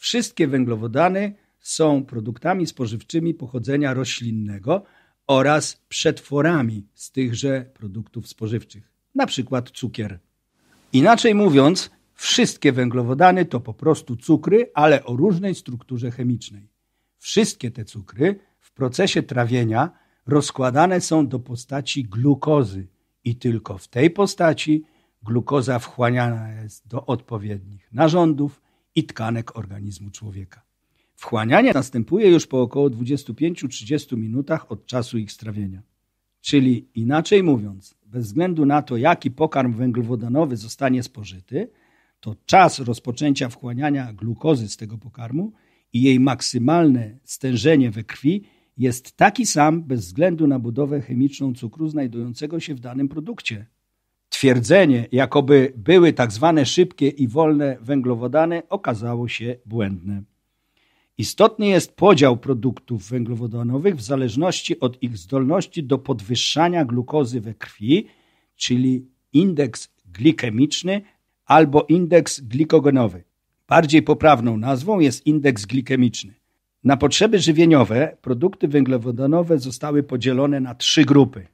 Wszystkie węglowodany są produktami spożywczymi pochodzenia roślinnego oraz przetworami z tychże produktów spożywczych, na przykład cukier. Inaczej mówiąc, wszystkie węglowodany to po prostu cukry, ale o różnej strukturze chemicznej. Wszystkie te cukry w procesie trawienia rozkładane są do postaci glukozy i tylko w tej postaci glukoza wchłaniana jest do odpowiednich narządów, i tkanek organizmu człowieka. Wchłanianie następuje już po około 25-30 minutach od czasu ich strawienia. Czyli inaczej mówiąc, bez względu na to, jaki pokarm węglowodanowy zostanie spożyty, to czas rozpoczęcia wchłaniania glukozy z tego pokarmu i jej maksymalne stężenie we krwi jest taki sam bez względu na budowę chemiczną cukru znajdującego się w danym produkcie. Twierdzenie, jakoby były tak zwane szybkie i wolne węglowodany, okazało się błędne. Istotny jest podział produktów węglowodanowych w zależności od ich zdolności do podwyższania glukozy we krwi, czyli indeks glikemiczny albo indeks glikogenowy. Bardziej poprawną nazwą jest indeks glikemiczny. Na potrzeby żywieniowe produkty węglowodanowe zostały podzielone na trzy grupy –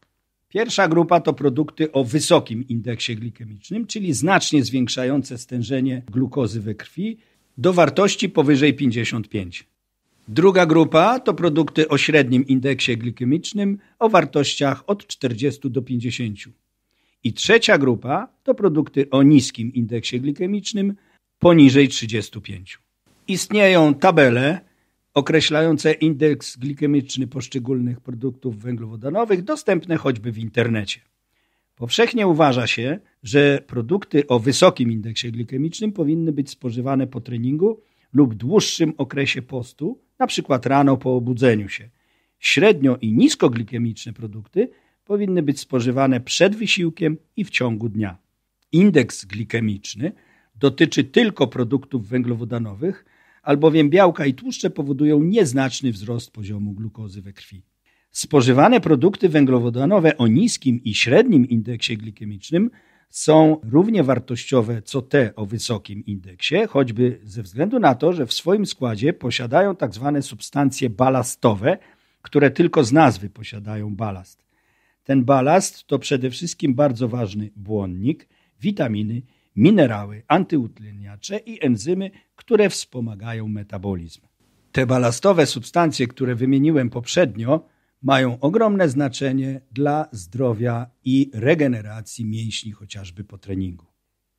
Pierwsza grupa to produkty o wysokim indeksie glikemicznym, czyli znacznie zwiększające stężenie glukozy we krwi do wartości powyżej 55. Druga grupa to produkty o średnim indeksie glikemicznym o wartościach od 40 do 50. I trzecia grupa to produkty o niskim indeksie glikemicznym poniżej 35. Istnieją tabele określające indeks glikemiczny poszczególnych produktów węglowodanowych dostępne choćby w internecie. Powszechnie uważa się, że produkty o wysokim indeksie glikemicznym powinny być spożywane po treningu lub dłuższym okresie postu, np. rano po obudzeniu się. Średnio i niskoglikemiczne produkty powinny być spożywane przed wysiłkiem i w ciągu dnia. Indeks glikemiczny dotyczy tylko produktów węglowodanowych, albowiem białka i tłuszcze powodują nieznaczny wzrost poziomu glukozy we krwi. Spożywane produkty węglowodanowe o niskim i średnim indeksie glikemicznym są równie wartościowe co te o wysokim indeksie, choćby ze względu na to, że w swoim składzie posiadają tzw. Tak substancje balastowe, które tylko z nazwy posiadają balast. Ten balast to przede wszystkim bardzo ważny błonnik, witaminy minerały, antyutleniacze i enzymy, które wspomagają metabolizm. Te balastowe substancje, które wymieniłem poprzednio, mają ogromne znaczenie dla zdrowia i regeneracji mięśni, chociażby po treningu.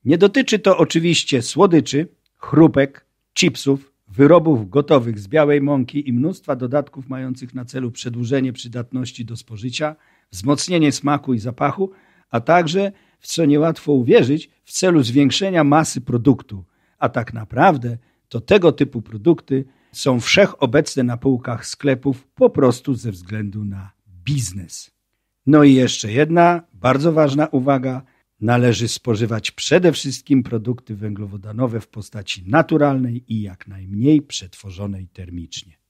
Nie dotyczy to oczywiście słodyczy, chrupek, chipsów, wyrobów gotowych z białej mąki i mnóstwa dodatków mających na celu przedłużenie przydatności do spożycia, wzmocnienie smaku i zapachu, a także, w co niełatwo uwierzyć, w celu zwiększenia masy produktu. A tak naprawdę to tego typu produkty są wszechobecne na półkach sklepów po prostu ze względu na biznes. No i jeszcze jedna bardzo ważna uwaga. Należy spożywać przede wszystkim produkty węglowodanowe w postaci naturalnej i jak najmniej przetworzonej termicznie.